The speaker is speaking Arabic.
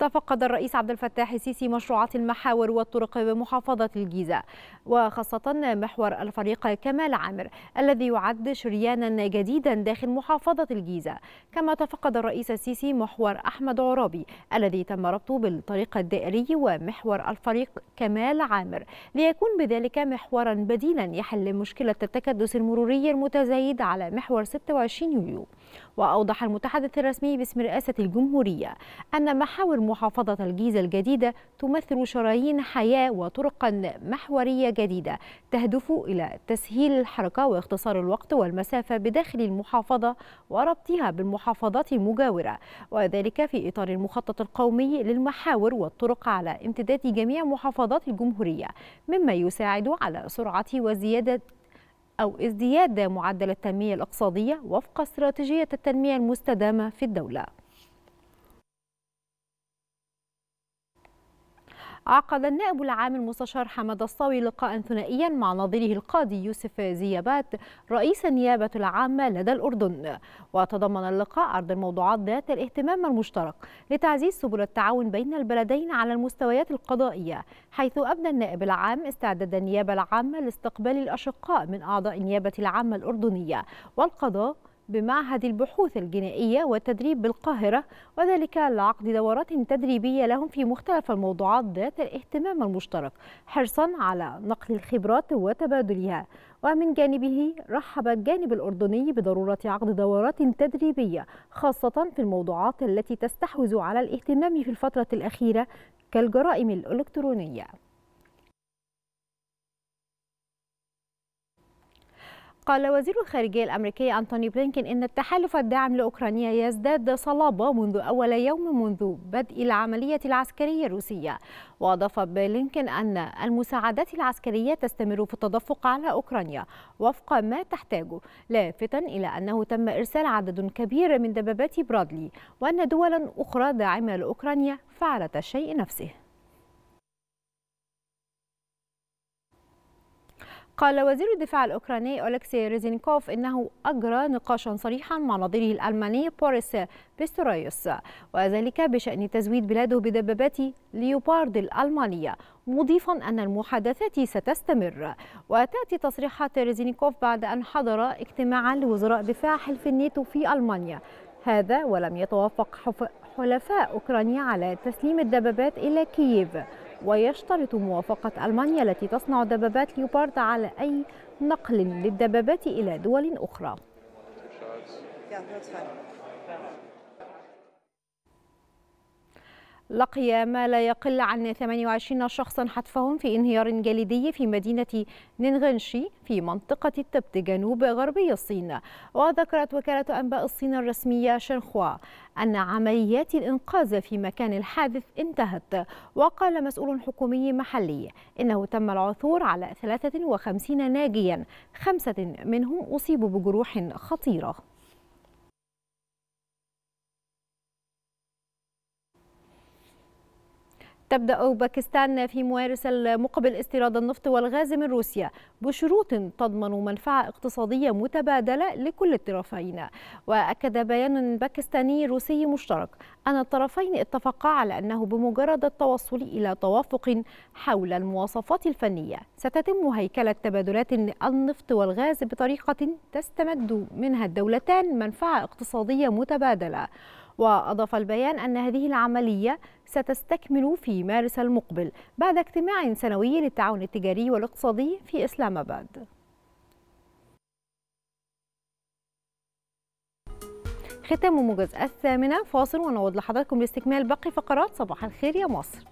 تفقد الرئيس عبد الفتاح السيسي مشروعات المحاور والطرق بمحافظة الجيزة وخاصة محور الفريق كمال عامر الذي يعد شريانا جديدا داخل محافظة الجيزة كما تفقد الرئيس السيسي محور أحمد عرابي الذي تم ربطه بالطريق الدائري ومحور الفريق كمال عامر ليكون بذلك محورا بديلا يحل مشكلة التكدس المروري المتزايد على محور 26 يوليو وأوضح المتحدث الرسمي باسم رئاسة الجمهورية أن محاور محافظة الجيزة الجديدة تمثل شرايين حياة وطرقا محورية جديدة تهدف إلى تسهيل الحركة واختصار الوقت والمسافة بداخل المحافظة وربطها بالمحافظات المجاورة وذلك في إطار المخطط القومي للمحاور والطرق على امتداد جميع محافظات الجمهورية مما يساعد على سرعة وزيادة أو ازدياد معدل التنمية الاقتصادية وفق استراتيجية التنمية المستدامة في الدولة عقد النائب العام المستشار حمد الصاوي لقاء ثنائيا مع ناظره القاضي يوسف زيابات رئيس النيابة العامة لدى الأردن وتضمن اللقاء عرض الموضوعات ذات الاهتمام المشترك لتعزيز سبل التعاون بين البلدين على المستويات القضائية حيث أبدى النائب العام استعداد النيابة العامة لاستقبال الأشقاء من أعضاء النيابة العامة الأردنية والقضاء بمعهد البحوث الجنائية والتدريب بالقاهرة وذلك لعقد دورات تدريبية لهم في مختلف الموضوعات ذات الاهتمام المشترك حرصا على نقل الخبرات وتبادلها ومن جانبه رحب الجانب الأردني بضرورة عقد دورات تدريبية خاصة في الموضوعات التي تستحوذ على الاهتمام في الفترة الأخيرة كالجرائم الإلكترونية قال وزير الخارجية الأمريكي أنتوني بلينكين إن التحالف الداعم لأوكرانيا يزداد صلابة منذ أول يوم منذ بدء العملية العسكرية الروسية وأضاف بلينكين أن المساعدات العسكرية تستمر في التدفق على أوكرانيا وفق ما تحتاجه لافتا إلى أنه تم إرسال عدد كبير من دبابات برادلي وأن دولا أخرى داعمة لأوكرانيا فعلت الشيء نفسه قال وزير الدفاع الأوكراني أولكسي ريزينكوف إنه أجرى نقاشا صريحا مع نظيره الألماني بوريس بيستورايوس وذلك بشأن تزويد بلاده بدبابات ليوبارد الألمانية مضيفا أن المحادثات ستستمر وتأتي تصريحات ريزينكوف بعد أن حضر اجتماعا لوزراء دفاع حلف الناتو في ألمانيا هذا ولم يتوافق حلفاء أوكرانيا على تسليم الدبابات إلى كييف ويشترط موافقة ألمانيا التي تصنع دبابات ليوبارد على أي نقل للدبابات إلى دول أخرى. لقي ما لا يقل عن 28 شخصا حتفهم في انهيار جليدي في مدينة نينغنشي في منطقة التبت جنوب غربي الصين وذكرت وكالة أنباء الصين الرسمية شنخوا أن عمليات الإنقاذ في مكان الحادث انتهت وقال مسؤول حكومي محلي إنه تم العثور على 53 ناجيا خمسة منهم أصيبوا بجروح خطيرة تبدأ باكستان في مارس المقبل استيراد النفط والغاز من روسيا بشروط تضمن منفعة اقتصادية متبادلة لكل الطرفين وأكد بيان باكستاني روسي مشترك أن الطرفين اتفقا على أنه بمجرد التوصل إلى توافق حول المواصفات الفنية ستتم هيكلة تبادلات النفط والغاز بطريقة تستمد منها الدولتان منفعة اقتصادية متبادلة وأضاف البيان أن هذه العملية ستستكمل في مارس المقبل بعد اجتماع سنوي للتعاون التجاري والاقتصادي في إسلام آباد ختام موجز الثامنة فاصل ونعود لحضراتكم لاستكمال باقي فقرات صباح الخير يا مصر